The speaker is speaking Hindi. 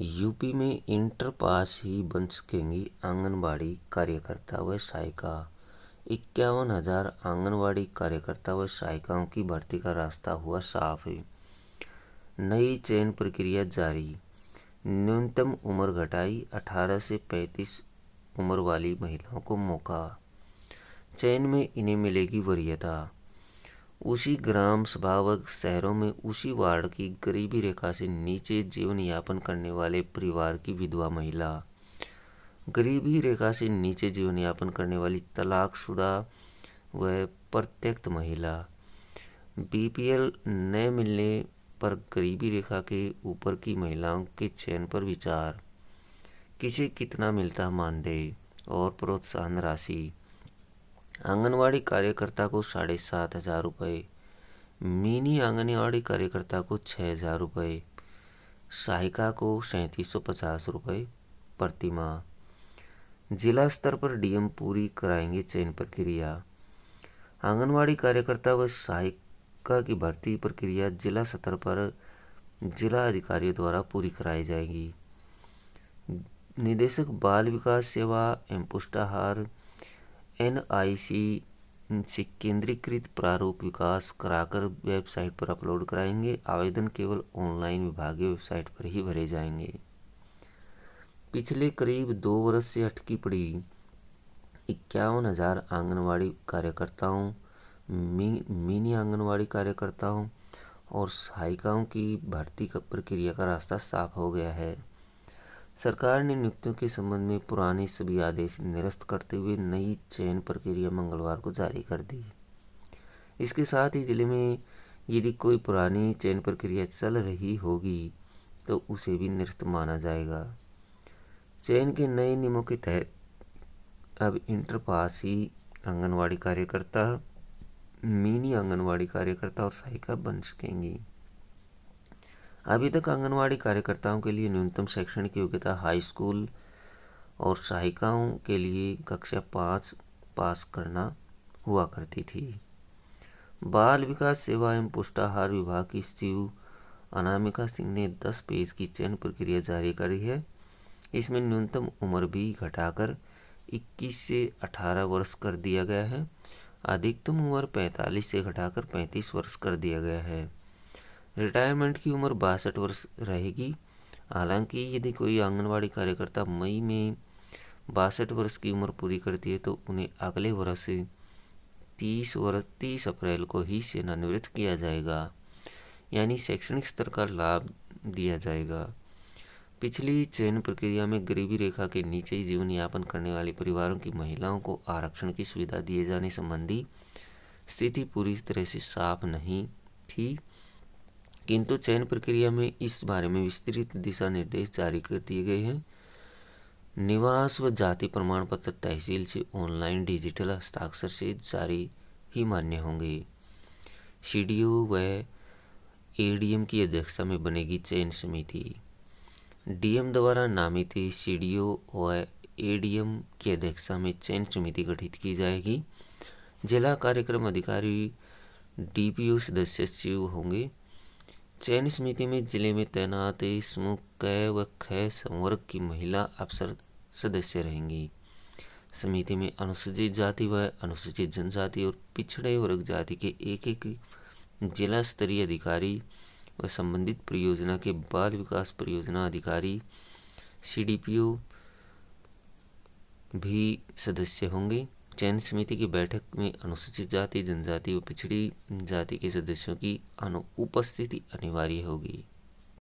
यूपी में इंटर पास ही बन सकेंगी आंगनबाड़ी कार्यकर्ता व सहायिका इक्यावन हजार आंगनबाड़ी कार्यकर्ता व सहायिकाओं की भर्ती का रास्ता हुआ साफ है नई चयन प्रक्रिया जारी न्यूनतम उम्र घटाई 18 से 35 उम्र वाली महिलाओं को मौका चयन में इन्हें मिलेगी वरीयता उसी ग्राम सभा शहरों में उसी वार्ड की गरीबी रेखा से नीचे जीवन यापन करने वाले परिवार की विधवा महिला गरीबी रेखा से नीचे जीवन यापन करने वाली तलाकशुदा व प्रत्यक्त महिला बीपीएल न मिलने पर गरीबी रेखा के ऊपर की महिलाओं के चयन पर विचार किसे कितना मिलता मानदेय और प्रोत्साहन राशि आंगनवाड़ी कार्यकर्ता को साढ़े सात हज़ार रुपये मिनी आंगनवाड़ी कार्यकर्ता को छः हज़ार रुपये सहायिका को सैंतीस सौ पचास रुपये प्रतिमा जिला स्तर पर डीएम पूरी कराएंगे चयन प्रक्रिया आंगनवाड़ी कार्यकर्ता व सहायिका की भर्ती प्रक्रिया जिला स्तर पर जिला अधिकारियों द्वारा पूरी कराई जाएगी निदेशक बाल विकास सेवा एवं पुष्टाहार एन.आई.सी से केंद्रीकृत प्रारूप विकास कराकर वेबसाइट पर अपलोड कराएंगे आवेदन केवल ऑनलाइन विभागीय वेबसाइट पर ही भरे जाएंगे पिछले करीब दो वर्ष से अटकी पड़ी इक्यावन हज़ार आंगनवाड़ी कार्यकर्ताओं मी, मिनी आंगनवाड़ी कार्यकर्ताओं और सहायिकाओं की भर्ती प्रक्रिया का रास्ता साफ हो गया है सरकार ने नियुक्तियों के संबंध में पुराने सभी आदेश निरस्त करते हुए नई चयन प्रक्रिया मंगलवार को जारी कर दी इसके साथ ही जिले में यदि कोई पुरानी चयन प्रक्रिया चल रही होगी तो उसे भी निरस्त माना जाएगा चयन के नए नियमों के तहत अब इंटरपासी आंगनवाड़ी कार्यकर्ता मिनी आंगनवाड़ी कार्यकर्ता और सहायिका बन सकेंगी अभी तक आंगनवाड़ी कार्यकर्ताओं के लिए न्यूनतम शैक्षणिक योग्यता हाई स्कूल और सहायिकाओं के लिए कक्षा पाँच पास करना हुआ करती थी बाल विकास सेवा एवं पुष्टाहार विभाग की सचिव अनामिका सिंह ने 10 पेज की चयन प्रक्रिया जारी करी है इसमें न्यूनतम उम्र भी घटाकर 21 से 18 वर्ष कर दिया गया है अधिकतम उम्र 45 से घटाकर 35 वर्ष कर दिया गया है रिटायरमेंट की उम्र बासठ वर्ष रहेगी हालांकि यदि कोई आंगनबाड़ी कार्यकर्ता मई में बासठ वर्ष की उम्र पूरी करती है तो उन्हें अगले वर्ष तीस वर्ष तीस अप्रैल को ही सेनानिवृत्त किया जाएगा यानी शैक्षणिक स्तर का लाभ दिया जाएगा पिछली चयन प्रक्रिया में गरीबी रेखा के नीचे ही जीवन यापन करने वाले परिवारों की महिलाओं को आरक्षण की सुविधा दिए जाने संबंधी स्थिति पूरी तरह से साफ नहीं थी किंतु चयन प्रक्रिया में इस बारे में विस्तृत दिशा निर्देश जारी कर दिए गए हैं निवास व जाति प्रमाण पत्र तहसील से ऑनलाइन डिजिटल हस्ताक्षर से जारी ही मान्य होंगे सी डी ओ व एडीएम की अध्यक्षता में बनेगी चयन समिति डीएम द्वारा नामित सी डी ओ व एडीएम की अध्यक्षता में चयन समिति गठित की जाएगी जिला कार्यक्रम अधिकारी डीपीओ सदस्य सचिव होंगे चयन समिति में जिले में तैनात समूह क व ख संवर्ग की महिला अफसर सदस्य रहेंगी समिति में अनुसूचित जाति व अनुसूचित जनजाति और पिछड़े वर्ग जाति के एक एक जिला स्तरीय अधिकारी व संबंधित परियोजना के बाल विकास परियोजना अधिकारी सी भी सदस्य होंगे चयन समिति की बैठक में अनुसूचित जाति जनजाति व पिछड़ी जाति के सदस्यों की अनुपस्थिति अनिवार्य होगी